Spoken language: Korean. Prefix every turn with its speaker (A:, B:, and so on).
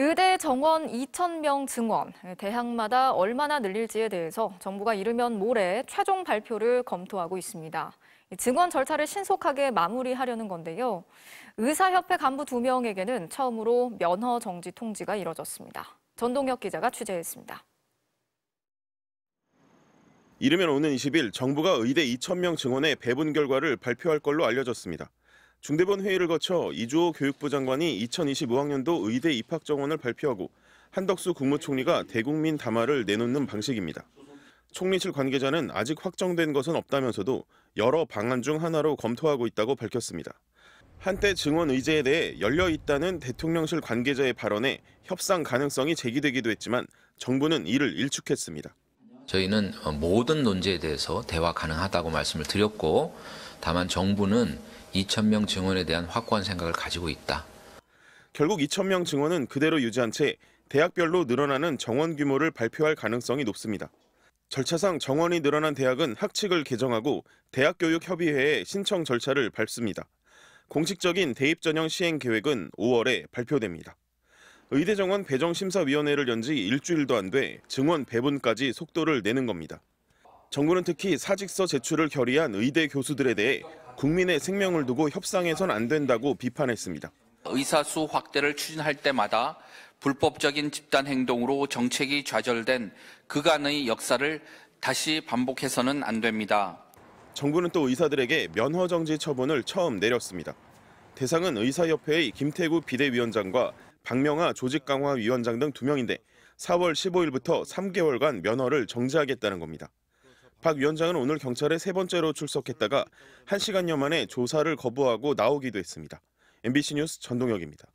A: 의대 정원 2,000명 증원, 예, 대학마다 얼마나 늘릴지에 대해서 정부가 이르면 모레 최종 발표를 검토하고 있습니다. 증원 절차를 신속하게 마무리하려는 건데요. 의사협회 간부 2명에게는 처음으로 면허 정지 통지가 이뤄졌습니다. 전동혁 기자가 취재했습니다.
B: 이르면 오는 20일 정부가 의대 2,000명 증원의 배분 결과를 발표할 걸로 알려졌습니다. 중대본 회의를 거쳐 이주호 교육부 장관이 2025학년도 의대 입학 정원을 발표하고 한덕수 국무총리가 대국민 담화를 내놓는 방식입니다. 총리실 관계자는 아직 확정된 것은 없다면서도 여러 방안 중 하나로 검토하고 있다고 밝혔습니다. 한때 증언 의제에 대해 열려 있다는 대통령실 관계자의 발언에
C: 협상 가능성이 제기되기도
B: 했지만 정부는 이를 일축했습니다.
C: 저희는 모든 논제에 대해서 대화 가능하다고 말씀을 드렸고 다만 정부는 2천명 증원에 대한 확고한 생각을 가지고 있다. 결국 2천명 증원은
B: 그대로 유지한 채 대학별로 늘어나는 정원 규모를 발표할 가능성이 높습니다. 절차상 정원이 늘어난 대학은 학칙을 개정하고 대학교육협의회에 신청 절차를 밟습니다. 공식적인 대입 전형 시행 계획은 5월에 발표됩니다. 의대 정원 배정 심사위원회를 연지 일주일도 안 돼 증원 배분까지 속도를 내는 겁니다. 정부는 특히 사직서 제출을 결의한 의대 교수들에 대해 국민의 생명을 두고 협상해선 안 된다고 비판했습니다.
D: 의사 수 확대를 추진할 때마다 불법적인 집단 행동으로 정책이 좌절된 그간의 역사를 다시 반복해서는 안 됩니다.
B: 정부는 또 의사들에게 면허 정지 처분을 처음 내렸습니다. 대상은 의사협회의 김태구 비대위원장과 박명아 조직강화위원장 등 2명인데 4월 15일부터 3개월간 면허를 정지하겠다는 겁니다. 박 위원장은 오늘 경찰에 세 번째로 출석했다가 1시간여 만에 조사를 거부하고 나오기도 했습니다. MBC 뉴스 전동혁입니다.